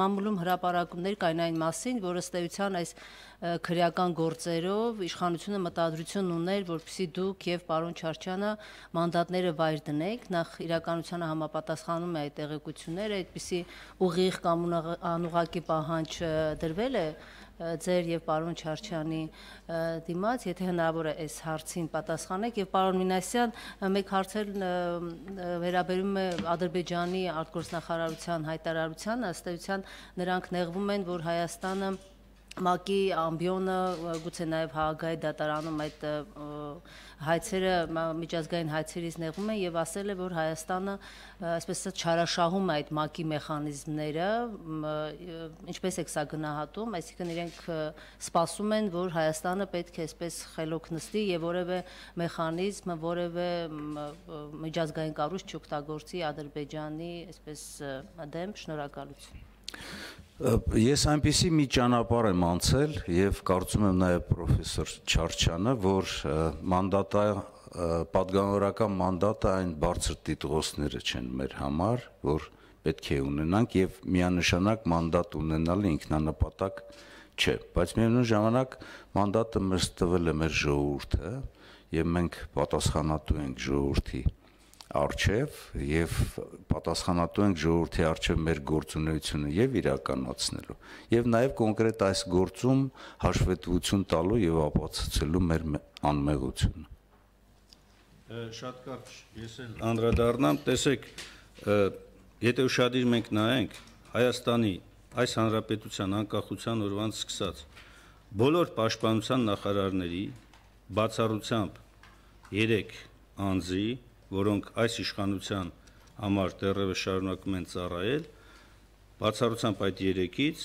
Մամուլում հրապարակումներ կային այն մասին, որ ըստ էության այս քրեական գործերով իշխանությունը մտադրություն ուներ, որպեսզի դուք եւ պարոն Չարչյանը մանդատները վայր դնեք, նախ իրականությանը համապատասխանում է այդ տեղեկությունները, այդպիսի ուղիղ կամ անուղակի պահանջ դրվել է ձեր եւ պարոն Չարչյանի դիմաց, եթե հնարավոր է այս հարցին պատասխանեք եւ պարոն Մինասյան մեկ հարցեր վերաբերում է Ադրբեջանի արտգործնախարարության հայտարարությանը, ըստ էության նրանք նեղվում են, որ Հայաստանը Մակի ամբիոնը գուցե նաև Հաղագայի դատարանում այդ հայցերը միջազգային հայցերից նեղում են եւ ասել է որ Հայաստանը այսպես չարաշահում է այդ մակի մեխանիզմները ինչպես է սա գնահատում այսինքն իրենք սպասում են որ Հայաստանը պետք է այսպես խելոք նստի եւ որևէ մեխանիզմ որևէ միջազգային կառույց չօգտագործի Ադրբեջանի այսպես դեմ շնորհակալություն Ես այնպիսի մի ճանապարհ եմ անցել եւ կարծում եմ նաեւ պրոֆեսոր Չարչյանը, որ մանդատա падգանորական մանդատը այն բարձր տիտղոսները չեն մեր համար, որ պետք է ունենանք եւ միանշանակ մանդատ ունենալը ինքնանպատակ չէ, բայց միևնույն ժամանակ մանդատը մեզ տվել է մեր ժողովուրդը եւ մենք պատասխանատու ենք ժողովրդի արչև եւ պատասխանատու ենք ժողովրդի արչև մեր գործունեությունը եւ իրականացնելու եւ նաեւ կոնկրետ այս գործում հաշվետվություն տալու եւ ապացուցելու մեր անմեղությունը շատ կարճ ես էլ անդրադառնամ տեսեք եթե ուշադիր մենք նայենք Հայաստանի այս հանրապետության անկախության օրվանից սկսած բոլոր պաշտպանության նախարարների բացառությամբ 3 անձի որոնք այս իշխանության համար դեռևս շարունակում են ծառայել, բացառությամբ այդ 3-ից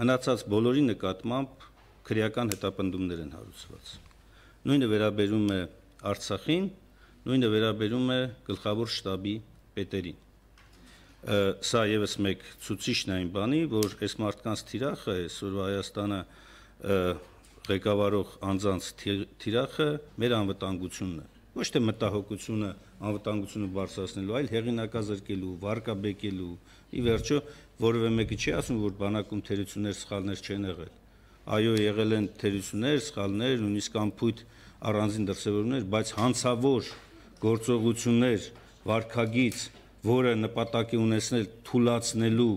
մնացած բոլորի նկատմամբ քրեական հետապնդումներ են հարուցված։ Նույնը վերաբերում է Արցախին, նույնը վերաբերում է գլխավոր շտաբի պետերին։ Սա եւս մեկ ցուցիչն այն բանի, որ այս մարդկանց թիրախը այսօրվա Հայաստանը ղեկավարող անձանց թիրախը մեր անվտանգությունն է ոչ թե մտահոգությունը, անվտանգությունը բարձրացնելու, այլ հեղինակազրկելու, վարկաբեկելու։ Ի վերջո, որևէ մեկը չի ասում, որ բանակում թերություններ, սխալներ չեն եղել։ Այո, եղել են թերություններ, սխալներ, նույնիսկ ամփույթ առանձին դրսևորումներ, բայց հանցավոր գործողություններ, վարկագից, որը նպատակի ունեցնել թուլացնելու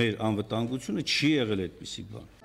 մեր անվտանգությունը չի եղել այդպիսի բան։